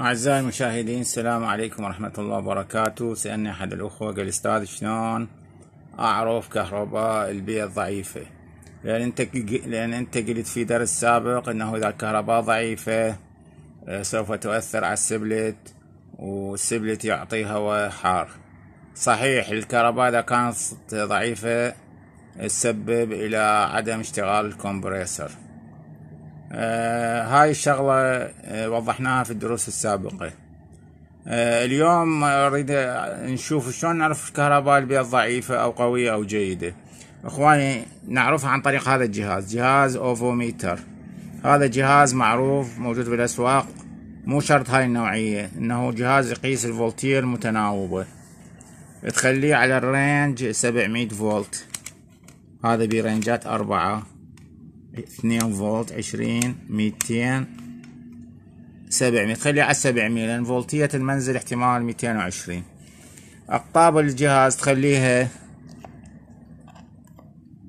أعزائي المشاهدين السلام عليكم ورحمة الله وبركاته سألني أحد الأخوة قال أستاذ شلون أعرف كهرباء البيئة الضعيفة لأن أنت لأن أنت قلت في درس سابق أنه إذا الكهرباء ضعيفة آه، سوف تؤثر على السبلت والسبلت يعطي هواء حار صحيح الكهرباء إذا كانت ضعيفة تسبب إلى عدم اشتغال الكمبريسر آه، هاي الشغلة آه، وضحناها في الدروس السابقة آه، اليوم اريد نشوف شلون نعرف الكهرباء البيت ضعيفة او قوية او جيدة اخواني نعرفها عن طريق هذا الجهاز جهاز اوفوميتر هذا جهاز معروف موجود بالاسواق مو شرط هاي النوعية انه جهاز يقيس الفولتير متناوبة تخليه على الرينج 700 فولت هذا برينجات أربعة 2 فولت 20 200 700 خلي على 700 لان فولتية المنزل احتمال 220 اقطاب الجهاز تخليها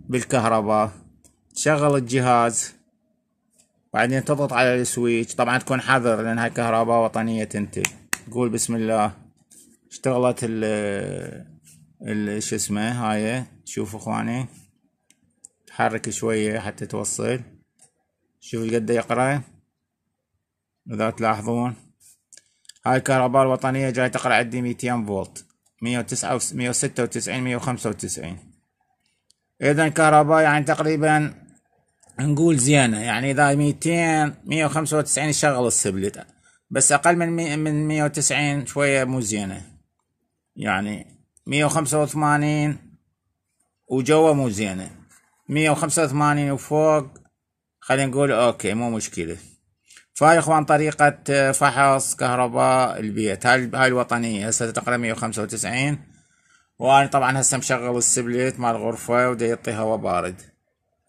بالكهرباء تشغل الجهاز بعدين تضغط على السويتش طبعا تكون حذر لان هاي كهرباء وطنية تنتج تقول بسم الله اشتغلت ال ال شو اسمه هاي شوفوا اخواني حرك شوية حتى توصل شوف قد يقرأ إذا تلاحظون هاي الكهرباء الوطنية جاي تقرأ عندي ميتين فولت مية وتسعة مية وستة وتسعين مية وخمسة وتسعين إذا الكهرباء يعني تقريبا نقول زينة يعني إذا ميتين مية وخمسة وتسعين شغل السبلت بس أقل من من مية وتسعين شوية مو زينة يعني مية وخمسة وثمانين وجوه مو زينه مية وخمسة وثمانين وفوق خلينا نقول اوكي مو مشكلة فهاي اخوان طريقة فحص كهرباء البيت هاي الوطنية هسه تقريبا مية وخمسة وتسعين وانا طبعا هسه مشغل السبليت مال الغرفة ودا يعطي هواء بارد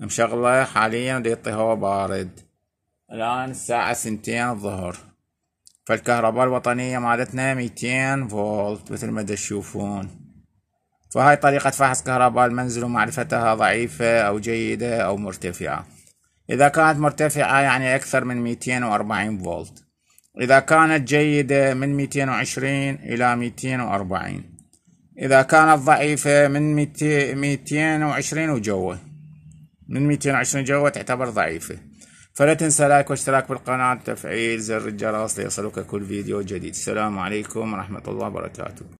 مشغلة حاليا ودا يعطي هواء بارد الآن الساعة سنتين الظهر فالكهرباء الوطنية مالتنا ميتين فولت مثل ما تشوفون فهاي طريقة فحص كهرباء المنزل ومعرفتها ضعيفة أو جيدة أو مرتفعة إذا كانت مرتفعة يعني أكثر من 240 فولت إذا كانت جيدة من 220 إلى 240 إذا كانت ضعيفة من 220 وجوه من 220 جوه تعتبر ضعيفة فلا تنسى لايك واشتراك بالقناة وتفعيل زر الجرس ليصلك كل فيديو جديد السلام عليكم ورحمة الله وبركاته